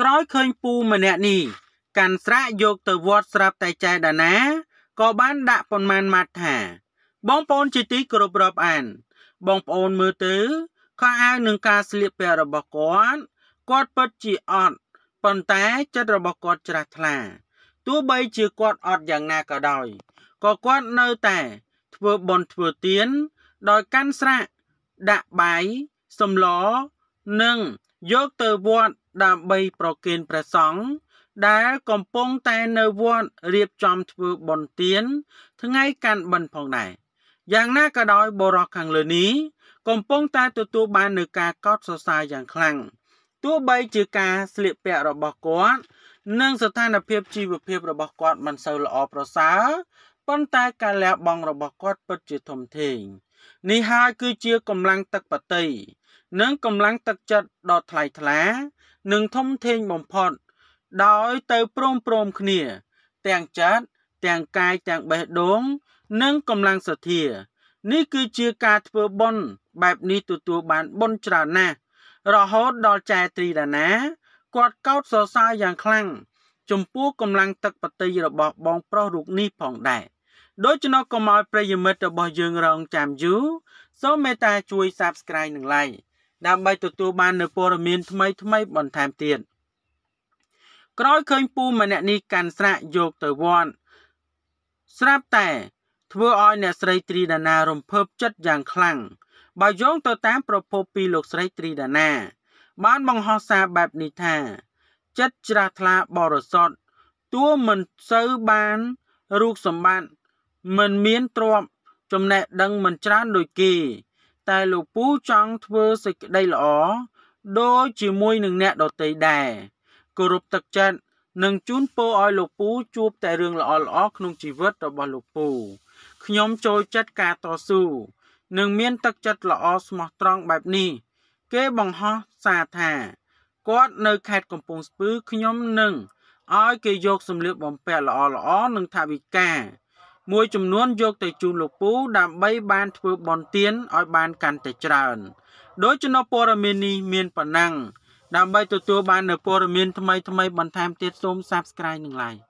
ក្រោយឃើញពូម្នាក់នេះកាន់ស្រាក់យកទៅវត្តស្រាប់តែចែដាណាក៏បានដាក់ប៉ុន្មានម៉ាត់ថា បងប្អូនជាទីគោរពរាប់អាន បងប្អូនមើលទៅខោអាវនឹងការស្លៀកពាក់របស់គាត់គាត់ពិតជាអត់ប៉ុន្តែចិត្តរបស់គាត់ច្រាស់ថ្លាទោះបីជាគាត់អត់យ៉ាងណាក៏ដោយក៏គាត់នៅតែធ្វើបន់ធ្វើទៀនដោយកាន់ស្រាក់ដាក់បាយសំឡនិងយកទៅវត្តដើម្បីប្រគេនព្រះសង្ឃដែលកំពុងតែនៅវត្តរៀបចំធ្វើបុណ្យទានថ្ងៃកាន់បិណ្ឌផងដែរយ៉ាងណាក៏ដោយបរិះខាងលើនេះកំពុងតែទទួលបាននូវការកោតសរសើរយ៉ាងខ្លាំងទោះបីជាការស្លៀកពាក់របស់គាត់និងស្ថានភាពជីវភាពរបស់គាត់មិនសូវល្អប្រសើរប៉ុន្តែការលះបង់របស់គាត់ពិតជាធំធេង នេះហើយគឺជាកម្លាំងទឹកបតីនិងកម្លាំងទឹកចិត្តដ៏ថ្លៃថ្លា និងធំធេងបំផុត ដោយទៅព្រមព្រមគ្នា ទាំងចិត្តទាំងកាយទាំងបេះដូង និងកម្លាំងសទ្ធា នេះគឺជាការធ្វើបុណ្យបែបនេះទទួលបានបុណ្យច្រើនណាស់រហូតដល់ចែត្រីដាណាគាត់កោតសរសើរយ៉ាងខ្លាំងចំពោះកម្លាំងទឹកបតីរបស់បងប្រុសរូបនេះផងដែរ។ដូច្នោះកុំឲ្យប្រិយមិត្តរបស់យើងរងចាំយូរសូមមេត្តាជួយ Subscribe និង Like ដើម្បីទទួលបាននូវព័ត៌មាន ថ្មី ថ្មីបន្ថែមទៀតក្រោយឃើញពូម្នាក់នេះកាន់ស្រាក់យកទៅវត្តស្រាប់តែធ្វើឲ្យអ្នកស្រីត្រីដាណារំភើបចិត្តយ៉ាងខ្លាំងបើយោងទៅតាម ប្រភពពីលោកស្រីត្រីដាណា បានបង្ហោះសារបែបនេះថា ចិត្តជ្រះថ្លាបរិសុទ្ធតួមិនសូវបានរូបសម្បត្តិមិនមានទ្រព្យចំណេះដឹងមិនច្រើនដូចគេតែលោកពូចង់ធ្វើសេចក្តីល្អដូចជាមួយនឹងអ្នកដទៃដែរគោរពទឹកចិត្តនិងជូនពរឲ្យលោកពូជួបតែរឿងល្អល្អក្នុងជីវិតរបស់លោកពូខ្ញុំចូលចិត្តការតស៊ូនិងមានទឹកចិត្តល្អស្មោះត្រង់បែបនេះគេបង្ហោះសារថាគាត់នៅខេត្តកំពង់ស្ពឺខ្ញុំនឹងឲ្យគេយក សម្លៀកបំពាក់ល្អល្អនិងថវិកាមួយចំនួនយកទៅជូនលោកពូ ដើម្បីបានធ្វើបន់ទៀនឲ្យបានកាន់តែច្រើនដោយចំណុចព័ត៌មាននេះមានប៉ុណ្ណឹងដើម្បីទទួលបាននូវព័ត៌មានថ្មីៗបន្ថែមទៀតសូម Subscribe និង Like